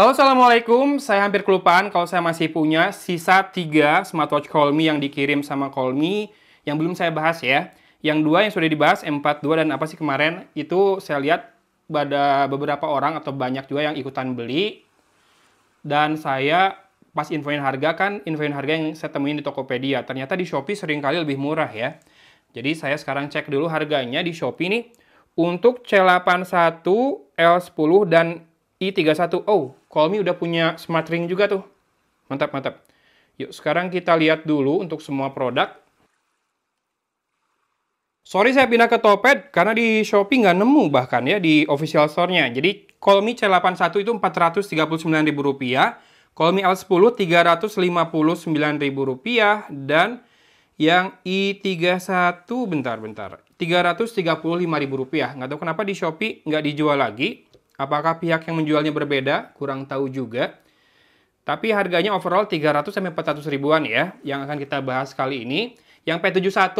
Halo, Assalamualaikum. Saya hampir kelupaan kalau saya masih punya sisa 3 smartwatch Xiaomi yang dikirim sama Xiaomi yang belum saya bahas ya. Yang dua yang sudah dibahas, M42 dan apa sih kemarin, itu saya lihat pada beberapa orang atau banyak juga yang ikutan beli. Dan saya pas infoin harga kan, infoin harga yang saya temuin di Tokopedia. Ternyata di Shopee seringkali lebih murah ya. Jadi saya sekarang cek dulu harganya di Shopee nih. Untuk C81, L10, dan I31. Oh, Kolmi udah punya smart ring juga tuh. Mantap, mantap. Yuk, sekarang kita lihat dulu untuk semua produk. Sorry saya pindah ke Topet karena di Shopee nggak nemu bahkan ya di official store-nya. Jadi Xiaomi C81 itu Rp439.000, Xiaomi L10 Rp359.000 dan yang i31 bentar-bentar Rp335.000. Nggak tahu kenapa di Shopee nggak dijual lagi. Apakah pihak yang menjualnya berbeda? Kurang tahu juga. Tapi harganya overall 300 sampai 400 ribuan ya, yang akan kita bahas kali ini. Yang P71,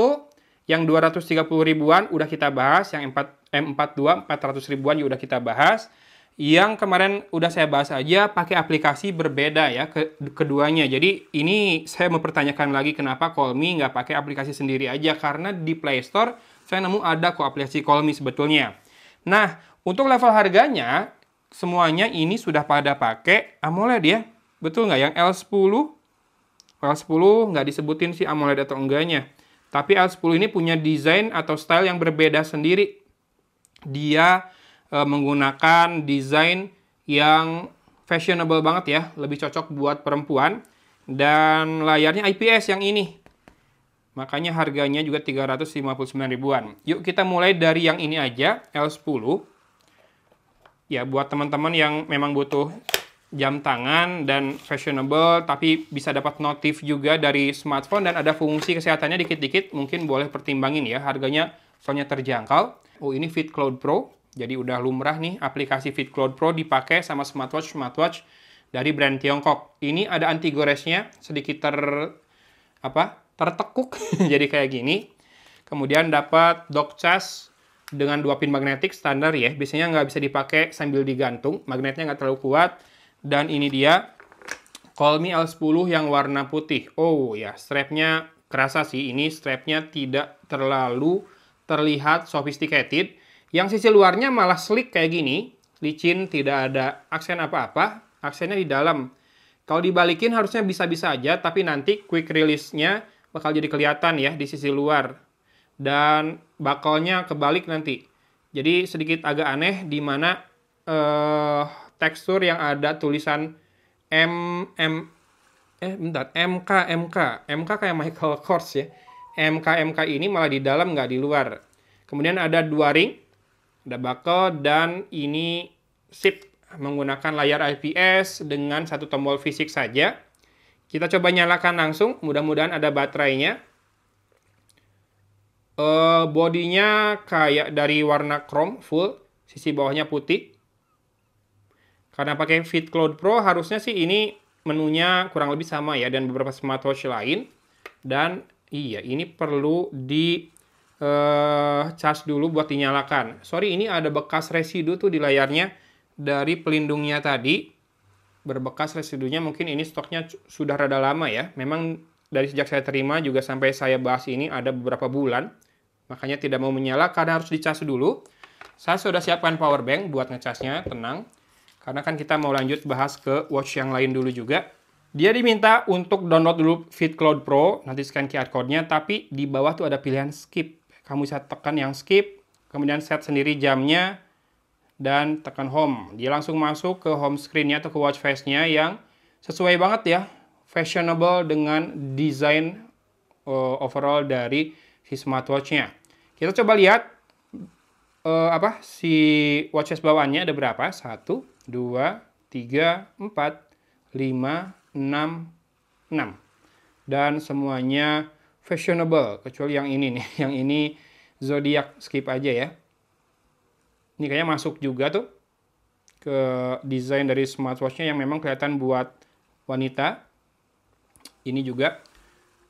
yang 230 ribuan udah kita bahas, yang M4, M42 400 ribuan juga udah kita bahas. Yang kemarin udah saya bahas aja pakai aplikasi berbeda ya ke, keduanya. Jadi ini saya mempertanyakan lagi kenapa Colmi nggak pakai aplikasi sendiri aja karena di Play Store saya nemu ada kok aplikasi Colmi sebetulnya. Nah, untuk level harganya, semuanya ini sudah pada pakai AMOLED ya. Betul nggak? Yang L10, L10 nggak disebutin sih AMOLED atau enggaknya. Tapi L10 ini punya desain atau style yang berbeda sendiri. Dia e, menggunakan desain yang fashionable banget ya, lebih cocok buat perempuan. Dan layarnya IPS yang ini. Makanya harganya juga 359 ribuan. Yuk kita mulai dari yang ini aja, L10 ya buat teman-teman yang memang butuh jam tangan dan fashionable tapi bisa dapat notif juga dari smartphone dan ada fungsi kesehatannya dikit-dikit mungkin boleh pertimbangin ya harganya soalnya terjangkau oh ini Fit Cloud Pro jadi udah lumrah nih aplikasi Fit Cloud Pro dipakai sama smartwatch smartwatch dari brand Tiongkok ini ada anti goresnya sedikit ter apa tertekuk jadi kayak gini kemudian dapat dock charge dengan dua pin magnetik standar ya. Biasanya nggak bisa dipakai sambil digantung, magnetnya nggak terlalu kuat. Dan ini dia Call Me L10 yang warna putih. Oh ya, strapnya kerasa sih. Ini strapnya tidak terlalu terlihat sophisticated. Yang sisi luarnya malah slick kayak gini. Licin, tidak ada aksen apa-apa. Aksennya di dalam. Kalau dibalikin harusnya bisa-bisa aja, tapi nanti quick release-nya bakal jadi kelihatan ya di sisi luar dan bakalnya kebalik nanti. Jadi sedikit agak aneh di mana uh, tekstur yang ada tulisan M M eh bentar MK MK MK kayak Michael Kors ya. MK MK ini malah di dalam nggak di luar. Kemudian ada dua ring, ada buckle dan ini sip menggunakan layar IPS dengan satu tombol fisik saja. Kita coba nyalakan langsung, mudah-mudahan ada baterainya. Uh, bodinya kayak dari warna chrome full, sisi bawahnya putih. Karena pakai Fit Cloud Pro harusnya sih ini menunya kurang lebih sama ya dan beberapa smartwatch lain. Dan iya ini perlu di uh, charge dulu buat dinyalakan. Sorry ini ada bekas residu tuh di layarnya dari pelindungnya tadi. Berbekas residunya mungkin ini stoknya sudah rada lama ya. Memang dari sejak saya terima juga sampai saya bahas ini ada beberapa bulan Makanya tidak mau menyala karena harus dicas dulu. Saya sudah siapkan power bank buat ngecasnya, tenang. Karena kan kita mau lanjut bahas ke watch yang lain dulu juga. Dia diminta untuk download dulu Fit Cloud Pro, nanti scan QR code-nya, tapi di bawah tuh ada pilihan skip. Kamu bisa tekan yang skip, kemudian set sendiri jamnya, dan tekan home. Dia langsung masuk ke home screen-nya atau ke watch face-nya yang sesuai banget ya, fashionable dengan desain uh, eh, overall dari si smartwatch-nya. Kita coba lihat uh, apa si watches bawaannya ada berapa? satu dua tiga empat lima enam enam Dan semuanya fashionable kecuali yang ini nih. Yang ini zodiak skip aja ya. Ini kayaknya masuk juga tuh ke desain dari smartwatchnya yang memang kelihatan buat wanita. Ini juga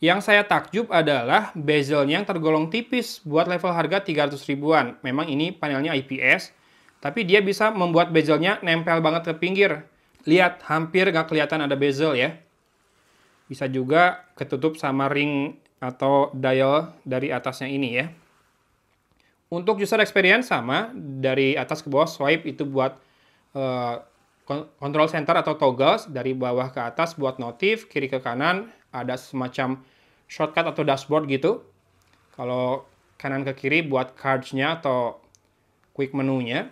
yang saya takjub adalah bezelnya yang tergolong tipis buat level harga 300 ribuan. Memang ini panelnya IPS, tapi dia bisa membuat bezelnya nempel banget ke pinggir. Lihat, hampir nggak kelihatan ada bezel ya. Bisa juga ketutup sama ring atau dial dari atasnya ini ya. Untuk user experience sama, dari atas ke bawah swipe itu buat uh, control center atau toggles, dari bawah ke atas buat notif, kiri ke kanan ada semacam shortcut atau dashboard gitu. Kalau kanan ke kiri buat cards-nya atau quick menunya.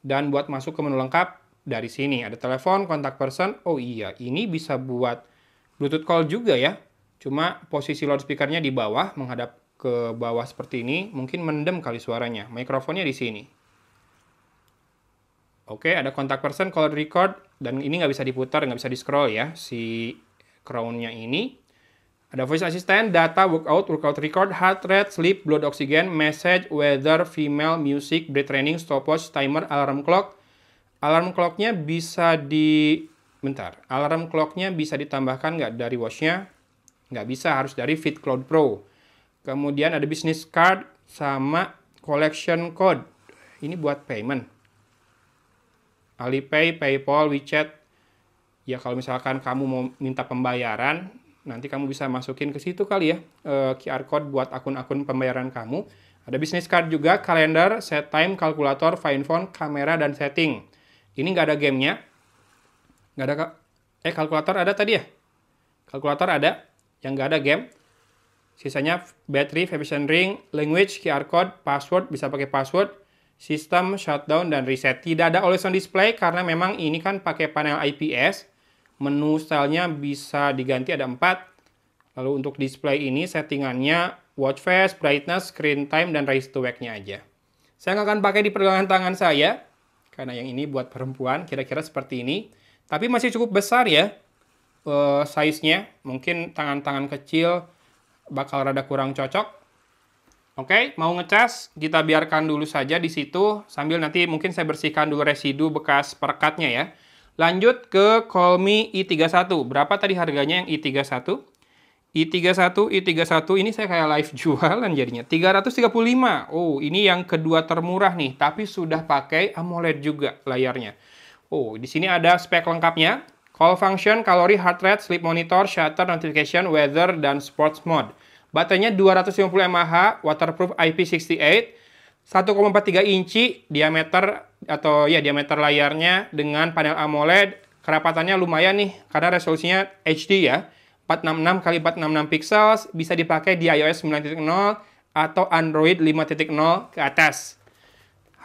Dan buat masuk ke menu lengkap dari sini. Ada telepon, kontak person. Oh iya, ini bisa buat Bluetooth call juga ya. Cuma posisi loudspeaker-nya di bawah, menghadap ke bawah seperti ini. Mungkin mendem kali suaranya. Mikrofonnya di sini. Oke, ada kontak person, call record. Dan ini nggak bisa diputar, nggak bisa di-scroll ya. Si crownnya ini. Ada voice assistant, data, workout, workout record, heart rate, sleep, blood oxygen, message, weather, female, music, breath training, stopwatch, timer, alarm clock. Alarm clocknya bisa di... Bentar, alarm clocknya bisa ditambahkan nggak dari watchnya? Nggak bisa, harus dari Fit Cloud Pro. Kemudian ada business card sama collection code. Ini buat payment. Alipay, Paypal, WeChat, ya kalau misalkan kamu mau minta pembayaran nanti kamu bisa masukin ke situ kali ya e, eh, QR code buat akun-akun pembayaran kamu ada business card juga kalender set time kalkulator find phone kamera dan setting ini nggak ada gamenya nggak ada eh kalkulator ada tadi ya kalkulator ada yang nggak ada game sisanya battery vibration ring language QR code password bisa pakai password sistem shutdown dan reset tidak ada always on display karena memang ini kan pakai panel IPS menu stylenya bisa diganti ada empat. Lalu untuk display ini settingannya watch face, brightness, screen time, dan raise to wake-nya aja. Saya nggak akan pakai di pergelangan tangan saya, karena yang ini buat perempuan, kira-kira seperti ini. Tapi masih cukup besar ya, uh, size-nya. Mungkin tangan-tangan kecil bakal rada kurang cocok. Oke, okay, mau ngecas, kita biarkan dulu saja di situ, sambil nanti mungkin saya bersihkan dulu residu bekas perekatnya ya. Lanjut ke Colmi i31. Berapa tadi harganya yang i31? i31, i31 ini saya kayak live jualan jadinya. 335. Oh, ini yang kedua termurah nih, tapi sudah pakai AMOLED juga layarnya. Oh, di sini ada spek lengkapnya. Call function, kalori, heart rate, sleep monitor, shutter, notification, weather, dan sports mode. Baterainya 250 mAh, waterproof IP68, 1,43 inci diameter atau ya diameter layarnya dengan panel AMOLED kerapatannya lumayan nih karena resolusinya HD ya 466 kali 466 pixels bisa dipakai di iOS 9.0 atau Android 5.0 ke atas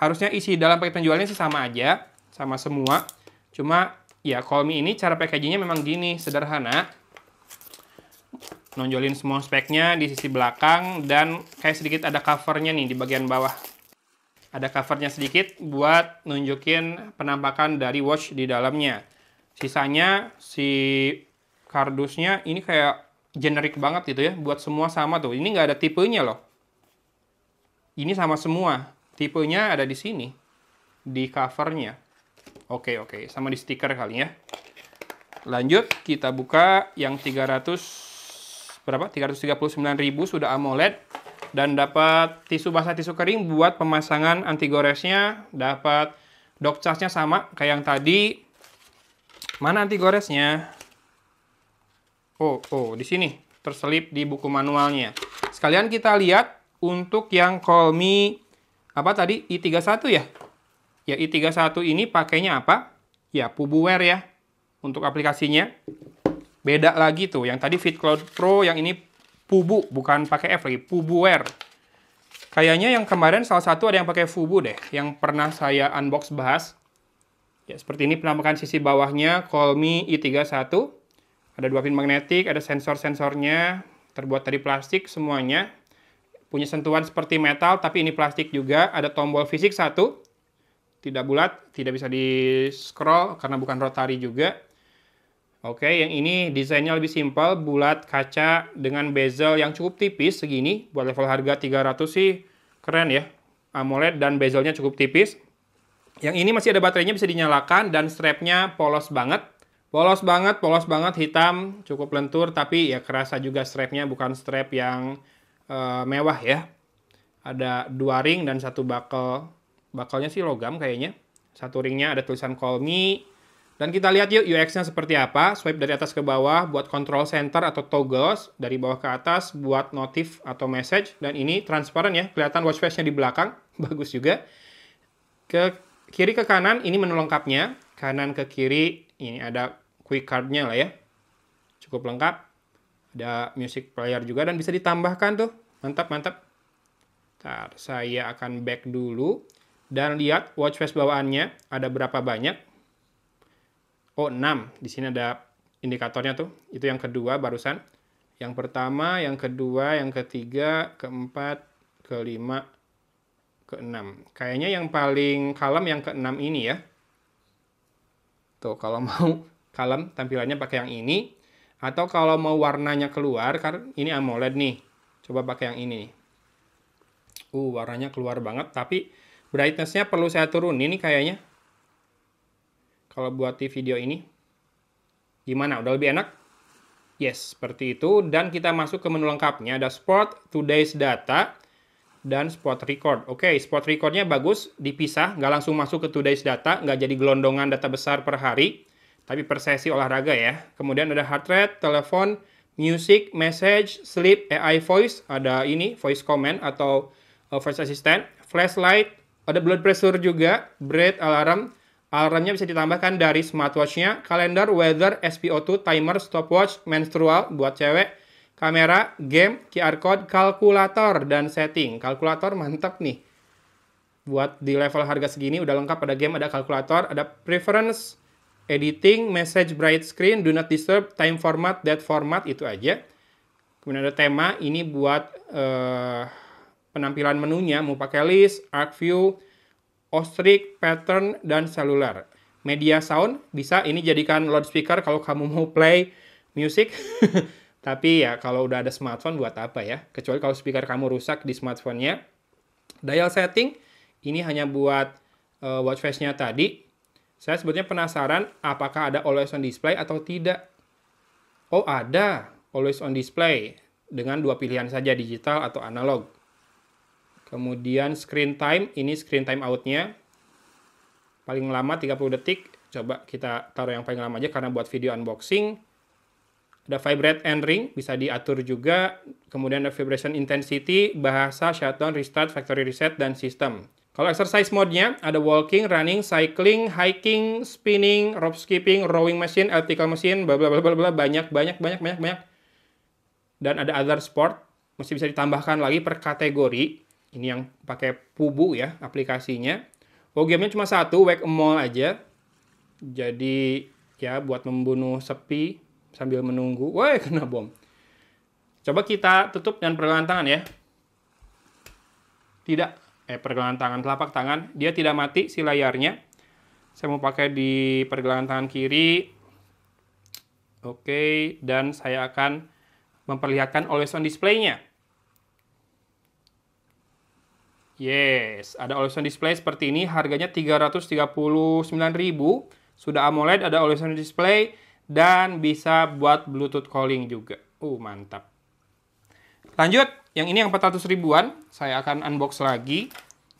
harusnya isi dalam paket penjualnya sih sama aja sama semua cuma ya Xiaomi ini cara packagingnya memang gini sederhana nonjolin semua speknya di sisi belakang dan kayak sedikit ada covernya nih di bagian bawah ada covernya sedikit buat nunjukin penampakan dari watch di dalamnya. Sisanya si kardusnya ini kayak generik banget gitu ya, buat semua sama tuh. Ini nggak ada tipenya loh. Ini sama semua. Tipenya ada di sini, di covernya. Oke, oke. Sama di stiker kali ya. Lanjut, kita buka yang 300 berapa? 339.000 sudah AMOLED dan dapat tisu basah tisu kering buat pemasangan anti goresnya dapat dock charge nya sama kayak yang tadi mana anti goresnya oh oh di sini terselip di buku manualnya sekalian kita lihat untuk yang Colmi apa tadi i31 ya ya i31 ini pakainya apa ya pubuware ya untuk aplikasinya beda lagi tuh yang tadi Fit FitCloud Pro yang ini Pubu, bukan pakai F lagi, Pubuware. Kayaknya yang kemarin salah satu ada yang pakai Fubu deh, yang pernah saya unbox bahas. Ya, seperti ini penampakan sisi bawahnya Colmi i31. Ada dua pin magnetik, ada sensor-sensornya, terbuat dari plastik semuanya. Punya sentuhan seperti metal, tapi ini plastik juga. Ada tombol fisik satu, tidak bulat, tidak bisa di-scroll karena bukan rotary juga. Oke, yang ini desainnya lebih simpel, bulat, kaca dengan bezel yang cukup tipis segini. Buat level harga 300 sih keren ya. AMOLED dan bezelnya cukup tipis. Yang ini masih ada baterainya bisa dinyalakan dan strapnya polos banget. Polos banget, polos banget, hitam, cukup lentur, tapi ya kerasa juga strapnya bukan strap yang e, mewah ya. Ada dua ring dan satu buckle. Bakalnya sih logam kayaknya. Satu ringnya ada tulisan Call Me, dan kita lihat yuk UX-nya seperti apa. Swipe dari atas ke bawah buat control center atau toggles dari bawah ke atas buat notif atau message dan ini transparan ya, kelihatan watch face-nya di belakang, bagus juga. Ke kiri ke kanan ini menu lengkapnya, kanan ke kiri ini ada quick card-nya lah ya. Cukup lengkap. Ada music player juga dan bisa ditambahkan tuh. Mantap, mantap. Ntar, saya akan back dulu dan lihat watch face bawaannya ada berapa banyak. Oh, 6. Di sini ada indikatornya tuh. Itu yang kedua barusan. Yang pertama, yang kedua, yang ketiga, keempat, kelima, keenam. Kayaknya yang paling kalem yang keenam ini ya. Tuh, kalau mau kalem tampilannya pakai yang ini. Atau kalau mau warnanya keluar, karena ini AMOLED nih. Coba pakai yang ini Uh, warnanya keluar banget, tapi brightness-nya perlu saya turun. Ini kayaknya kalau buat di video ini. Gimana? Udah lebih enak? Yes, seperti itu. Dan kita masuk ke menu lengkapnya. Ada sport, Today's Data, dan sport Record. Oke, okay, record Recordnya bagus, dipisah. Nggak langsung masuk ke Today's Data, nggak jadi gelondongan data besar per hari. Tapi per sesi olahraga ya. Kemudian ada heart rate, telepon, music, message, sleep, AI voice. Ada ini, voice comment atau uh, voice assistant. Flashlight, ada blood pressure juga, breath, alarm, Alarmnya bisa ditambahkan dari smartwatchnya, kalender, weather, SPO2, timer, stopwatch, menstrual buat cewek, kamera, game, QR code, kalkulator, dan setting. Kalkulator mantap nih. Buat di level harga segini udah lengkap ada game, ada kalkulator, ada preference, editing, message bright screen, do not disturb, time format, date format, itu aja. Kemudian ada tema, ini buat uh, penampilan menunya, mau pakai list, arc view, ostrich, pattern, dan selular. Media sound bisa ini jadikan loudspeaker kalau kamu mau play music. Tapi ya kalau udah ada smartphone buat apa ya? Kecuali kalau speaker kamu rusak di smartphone-nya. Dial setting ini hanya buat uh, watch face-nya tadi. Saya sebetulnya penasaran apakah ada always on display atau tidak. Oh ada always on display dengan dua pilihan saja digital atau analog. Kemudian screen time, ini screen time out-nya. Paling lama 30 detik. Coba kita taruh yang paling lama aja karena buat video unboxing. Ada vibrate and ring, bisa diatur juga. Kemudian ada vibration intensity, bahasa, shutdown, restart, factory reset, dan system. Kalau exercise mode-nya, ada walking, running, cycling, hiking, spinning, rope skipping, rowing machine, elliptical machine, bla bla bla bla bla banyak banyak banyak banyak banyak. Dan ada other sport, masih bisa ditambahkan lagi per kategori. Ini yang pakai Pubu ya aplikasinya. Oh gamenya cuma satu, Wake Mall aja. Jadi ya buat membunuh sepi sambil menunggu. Wah kena bom. Coba kita tutup dengan pergelangan tangan ya. Tidak, eh pergelangan tangan telapak tangan. Dia tidak mati si layarnya. Saya mau pakai di pergelangan tangan kiri. Oke, dan saya akan memperlihatkan always on display-nya. Yes, ada OLED display seperti ini, harganya 339.000. Sudah AMOLED, ada OLED display dan bisa buat Bluetooth calling juga. Uh, mantap. Lanjut, yang ini yang 400 ribuan, saya akan unbox lagi.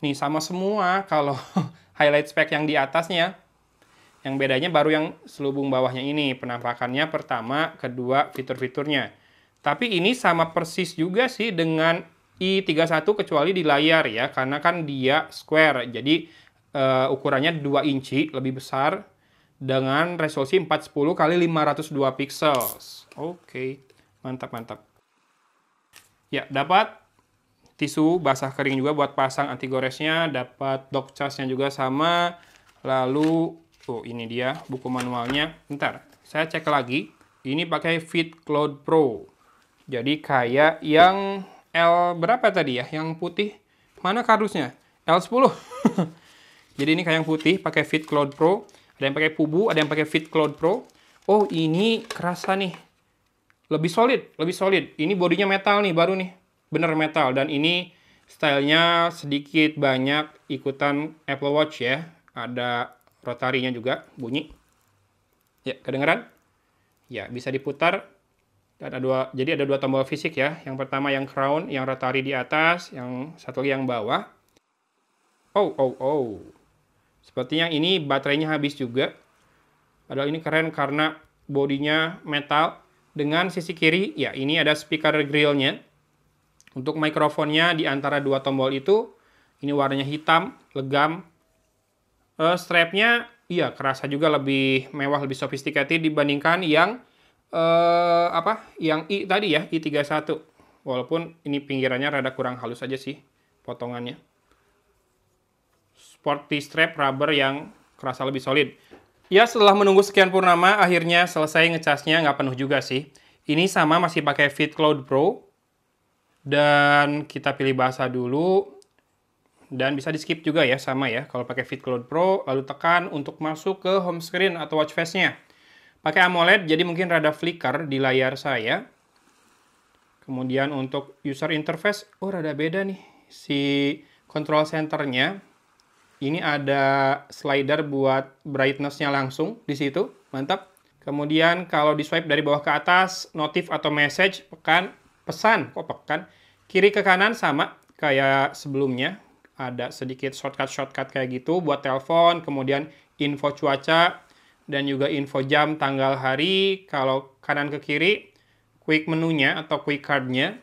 Nih, sama semua kalau highlight spek yang di atasnya. Yang bedanya baru yang selubung bawahnya ini, penampakannya pertama, kedua fitur-fiturnya. Tapi ini sama persis juga sih dengan I31 kecuali di layar ya, karena kan dia square. Jadi uh, ukurannya 2 inci lebih besar dengan resolusi 410 kali 502 pixels. Oke, okay. mantap mantap. Ya, dapat tisu basah kering juga buat pasang anti goresnya, dapat dock charge-nya juga sama. Lalu oh, ini dia buku manualnya. Bentar, saya cek lagi. Ini pakai Fit Cloud Pro. Jadi kayak yang L berapa tadi ya? Yang putih. Mana kardusnya? L10. Jadi ini kayak yang putih pakai Fit Cloud Pro. Ada yang pakai Pubu, ada yang pakai Fit Cloud Pro. Oh, ini kerasa nih. Lebih solid, lebih solid. Ini bodinya metal nih, baru nih. Bener metal. Dan ini stylenya sedikit banyak ikutan Apple Watch ya. Ada rotarinya juga, bunyi. Ya, kedengeran? Ya, bisa diputar ada dua, jadi ada dua tombol fisik ya. Yang pertama yang crown, yang rotary di atas, yang satu lagi yang bawah. Oh, oh, oh. Sepertinya ini baterainya habis juga. Padahal ini keren karena bodinya metal. Dengan sisi kiri, ya ini ada speaker grillnya. Untuk mikrofonnya di antara dua tombol itu, ini warnanya hitam, legam. Uh, strapnya, iya kerasa juga lebih mewah, lebih sophisticated dibandingkan yang eh, apa yang i tadi ya i31 walaupun ini pinggirannya rada kurang halus aja sih potongannya sporty strap rubber yang kerasa lebih solid ya setelah menunggu sekian purnama akhirnya selesai ngecasnya nggak penuh juga sih ini sama masih pakai Fit Cloud Pro dan kita pilih bahasa dulu dan bisa di skip juga ya sama ya kalau pakai Fit Cloud Pro lalu tekan untuk masuk ke home screen atau watch face-nya. Pakai AMOLED, jadi mungkin rada flicker di layar saya. Kemudian untuk user interface, oh rada beda nih si control centernya. Ini ada slider buat brightnessnya langsung di situ, mantap. Kemudian kalau di swipe dari bawah ke atas, notif atau message, pekan, pesan, kok pekan. Kiri ke kanan sama kayak sebelumnya, ada sedikit shortcut-shortcut kayak gitu buat telepon, kemudian info cuaca, dan juga info jam, tanggal, hari. Kalau kanan ke kiri, quick menunya atau quick cardnya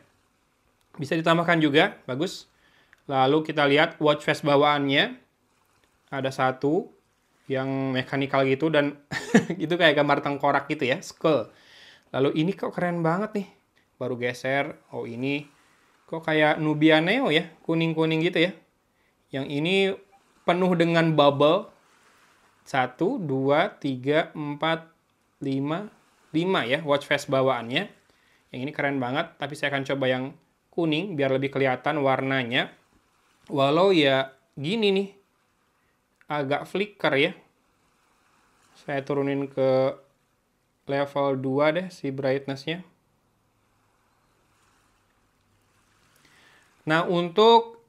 bisa ditambahkan juga, bagus. Lalu kita lihat watch face bawaannya, ada satu yang mekanikal gitu dan itu kayak gambar tengkorak gitu ya, skull. Lalu ini kok keren banget nih, baru geser. Oh ini kok kayak Nubia Neo ya, kuning-kuning gitu ya. Yang ini penuh dengan bubble 1, 2, 3, 4, 5, 5 ya watch face bawaannya. Yang ini keren banget, tapi saya akan coba yang kuning biar lebih kelihatan warnanya. Walau ya gini nih, agak flicker ya. Saya turunin ke level 2 deh si brightnessnya. Nah untuk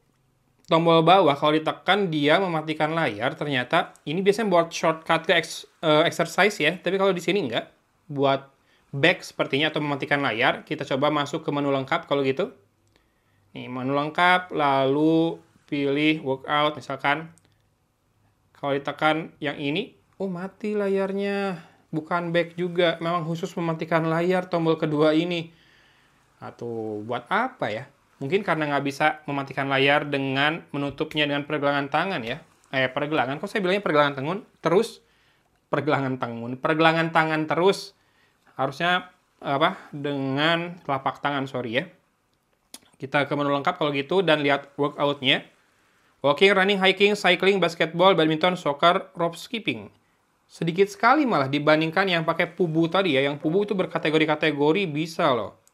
tombol bawah kalau ditekan dia mematikan layar ternyata ini biasanya buat shortcut ke ex, uh, exercise ya tapi kalau di sini enggak buat back sepertinya atau mematikan layar kita coba masuk ke menu lengkap kalau gitu Ini menu lengkap lalu pilih workout misalkan kalau ditekan yang ini oh mati layarnya bukan back juga memang khusus mematikan layar tombol kedua ini atau nah, buat apa ya Mungkin karena nggak bisa mematikan layar dengan menutupnya dengan pergelangan tangan ya. Eh, pergelangan. Kok saya bilangnya pergelangan tangan? Terus pergelangan tangan. Pergelangan tangan terus. Harusnya apa? Dengan telapak tangan, sorry ya. Kita ke menu lengkap kalau gitu dan lihat workout-nya. Walking, running, hiking, cycling, basketball, badminton, soccer, rope skipping. Sedikit sekali malah dibandingkan yang pakai pubu tadi ya. Yang pubu itu berkategori-kategori bisa loh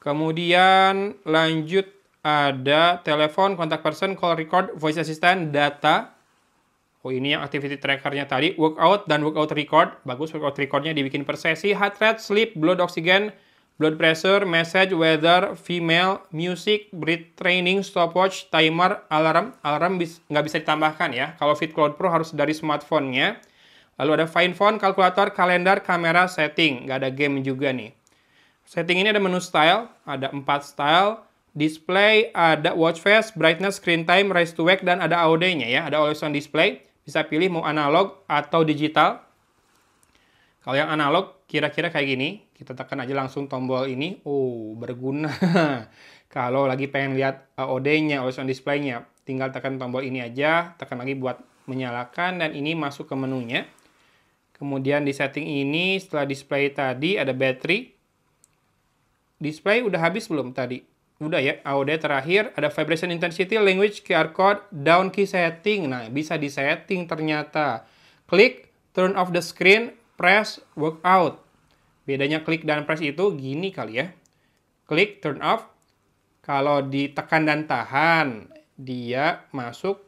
Kemudian lanjut ada telepon, kontak person, call record, voice assistant, data. Oh ini yang activity trackernya tadi, workout dan workout record. Bagus workout recordnya dibikin per sesi, heart rate, sleep, blood oxygen, blood pressure, message, weather, female, music, breath training, stopwatch, timer, alarm. Alarm bis, nggak bisa ditambahkan ya. Kalau Fit Cloud Pro harus dari smartphone-nya. Lalu ada find phone, kalkulator, kalender, kamera, setting. Nggak ada game juga nih. Setting ini ada menu style, ada empat style, display, ada watch face, brightness, screen time, rise to wake, dan ada AOD-nya ya. Ada always on display, bisa pilih mau analog atau digital. Kalau yang analog kira-kira kayak gini, kita tekan aja langsung tombol ini. Oh, berguna. Kalau lagi pengen lihat AOD-nya, always on display-nya, tinggal tekan tombol ini aja, tekan lagi buat menyalakan, dan ini masuk ke menunya. Kemudian di setting ini, setelah display tadi, ada battery, display udah habis belum tadi? Udah ya, AOD terakhir ada vibration intensity, language, QR code, down key setting. Nah, bisa di setting ternyata. Klik, turn off the screen, press, workout. Bedanya klik dan press itu gini kali ya. Klik, turn off. Kalau ditekan dan tahan, dia masuk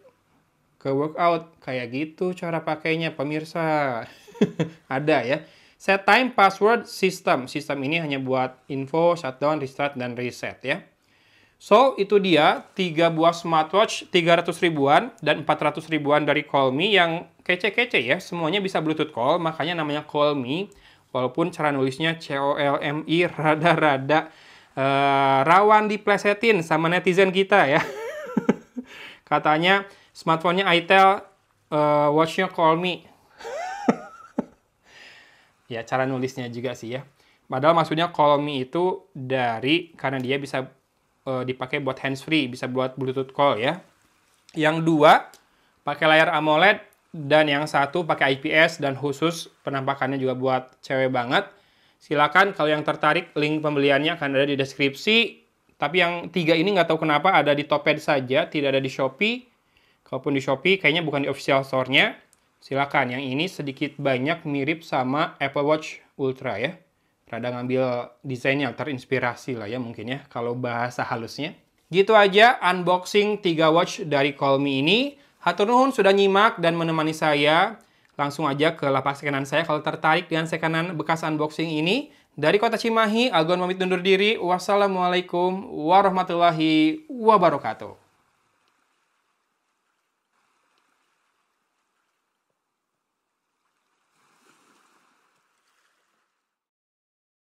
ke workout. Kayak gitu cara pakainya, pemirsa. ada ya. Set time password system. Sistem ini hanya buat info, shutdown, restart, dan reset ya. So, itu dia 3 buah smartwatch 300 ribuan dan 400 ribuan dari call me yang kece-kece ya. Semuanya bisa Bluetooth call, makanya namanya call me Walaupun cara nulisnya c o rada rada uh, rawan diplesetin sama netizen kita ya. Katanya smartphone-nya Itel, uh, watch-nya Callme ya cara nulisnya juga sih ya. Padahal maksudnya call me itu dari karena dia bisa e, dipakai buat hands free, bisa buat Bluetooth call ya. Yang dua pakai layar AMOLED dan yang satu pakai IPS dan khusus penampakannya juga buat cewek banget. Silakan kalau yang tertarik link pembeliannya akan ada di deskripsi. Tapi yang tiga ini nggak tahu kenapa ada di Toped saja, tidak ada di Shopee. Kalaupun di Shopee kayaknya bukan di official store-nya. Silakan, yang ini sedikit banyak mirip sama Apple Watch Ultra ya. Rada ngambil desainnya terinspirasi lah ya mungkin ya, kalau bahasa halusnya. Gitu aja unboxing 3 watch dari Colmi ini. Hatur nuhun sudah nyimak dan menemani saya. Langsung aja ke lapas sekanan saya kalau tertarik dengan sekanan bekas unboxing ini. Dari kota Cimahi, Agon pamit undur diri. Wassalamualaikum warahmatullahi wabarakatuh.